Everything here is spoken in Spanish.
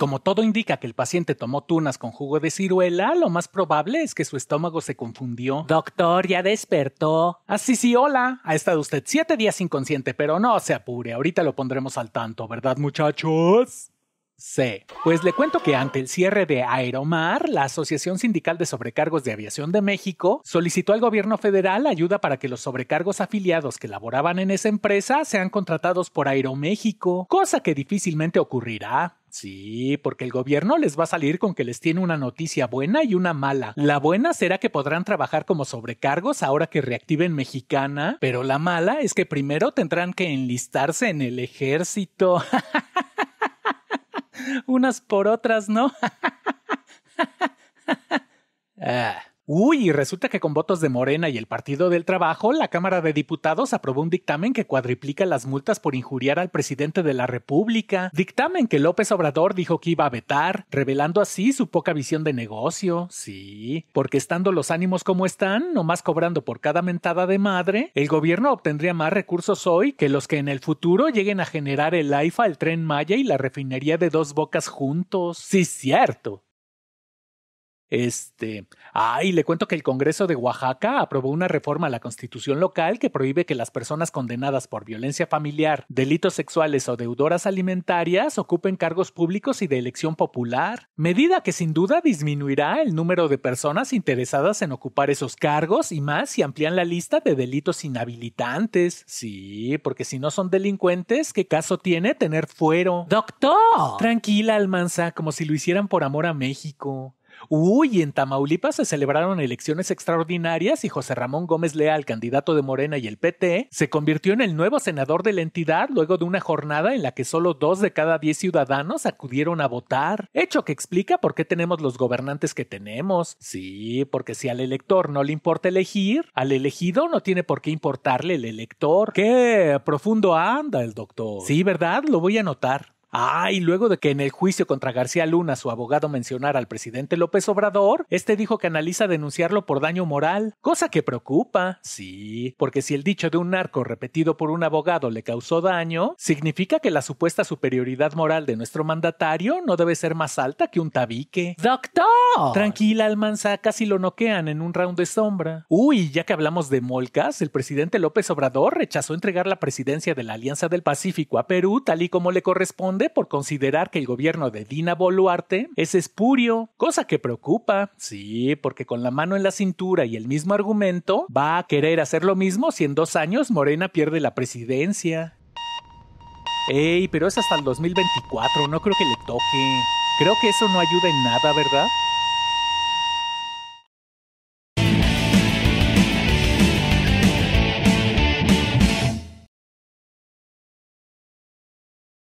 como todo indica que el paciente tomó tunas con jugo de ciruela, lo más probable es que su estómago se confundió. Doctor, ya despertó. Así ah, sí, hola. Ha estado usted siete días inconsciente, pero no se apure. Ahorita lo pondremos al tanto, ¿verdad, muchachos? Sí. Pues le cuento que ante el cierre de Aeromar, la Asociación Sindical de Sobrecargos de Aviación de México solicitó al gobierno federal ayuda para que los sobrecargos afiliados que laboraban en esa empresa sean contratados por Aeroméxico, cosa que difícilmente ocurrirá. Sí, porque el gobierno les va a salir con que les tiene una noticia buena y una mala. La buena será que podrán trabajar como sobrecargos ahora que reactiven Mexicana, pero la mala es que primero tendrán que enlistarse en el ejército. Unas por otras, ¿no? Ah. Uy, resulta que con votos de Morena y el Partido del Trabajo, la Cámara de Diputados aprobó un dictamen que cuadriplica las multas por injuriar al presidente de la República, dictamen que López Obrador dijo que iba a vetar, revelando así su poca visión de negocio, sí, porque estando los ánimos como están, nomás cobrando por cada mentada de madre, el gobierno obtendría más recursos hoy que los que en el futuro lleguen a generar el AIFA, el tren Maya y la refinería de dos bocas juntos. Sí, cierto. Este, ay, le cuento que el Congreso de Oaxaca aprobó una reforma a la constitución local que prohíbe que las personas condenadas por violencia familiar, delitos sexuales o deudoras alimentarias ocupen cargos públicos y de elección popular, medida que sin duda disminuirá el número de personas interesadas en ocupar esos cargos y más si amplían la lista de delitos inhabilitantes. Sí, porque si no son delincuentes, ¿qué caso tiene tener fuero? Doctor. Tranquila, Almanza, como si lo hicieran por amor a México. Uy, en Tamaulipas se celebraron elecciones extraordinarias y José Ramón Gómez Leal, candidato de Morena y el PT, se convirtió en el nuevo senador de la entidad luego de una jornada en la que solo dos de cada diez ciudadanos acudieron a votar. Hecho que explica por qué tenemos los gobernantes que tenemos. Sí, porque si al elector no le importa elegir, al elegido no tiene por qué importarle el elector. ¡Qué profundo anda el doctor! Sí, ¿verdad? Lo voy a anotar. Ah, y luego de que en el juicio contra García Luna su abogado mencionara al presidente López Obrador, este dijo que analiza denunciarlo por daño moral, cosa que preocupa, sí, porque si el dicho de un narco repetido por un abogado le causó daño, significa que la supuesta superioridad moral de nuestro mandatario no debe ser más alta que un tabique. ¡Doctor! Tranquila, Almanza, casi lo noquean en un round de sombra. Uy, ya que hablamos de molcas, el presidente López Obrador rechazó entregar la presidencia de la Alianza del Pacífico a Perú tal y como le corresponde por considerar que el gobierno de Dina Boluarte es espurio, cosa que preocupa, sí, porque con la mano en la cintura y el mismo argumento va a querer hacer lo mismo si en dos años Morena pierde la presidencia. Ey, pero es hasta el 2024, no creo que le toque. Creo que eso no ayuda en nada, ¿verdad?